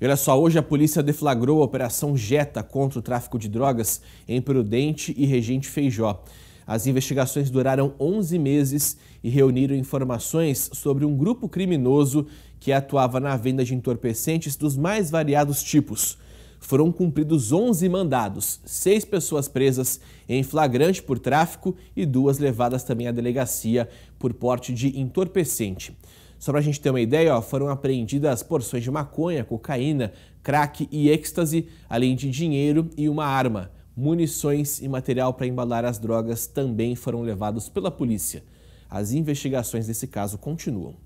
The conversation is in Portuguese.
E olha só, hoje a polícia deflagrou a Operação Jeta contra o tráfico de drogas em Prudente e Regente Feijó. As investigações duraram 11 meses e reuniram informações sobre um grupo criminoso que atuava na venda de entorpecentes dos mais variados tipos. Foram cumpridos 11 mandados, seis pessoas presas em flagrante por tráfico e duas levadas também à delegacia por porte de entorpecente. Só para a gente ter uma ideia, ó, foram apreendidas porções de maconha, cocaína, crack e êxtase, além de dinheiro e uma arma. Munições e material para embalar as drogas também foram levados pela polícia. As investigações desse caso continuam.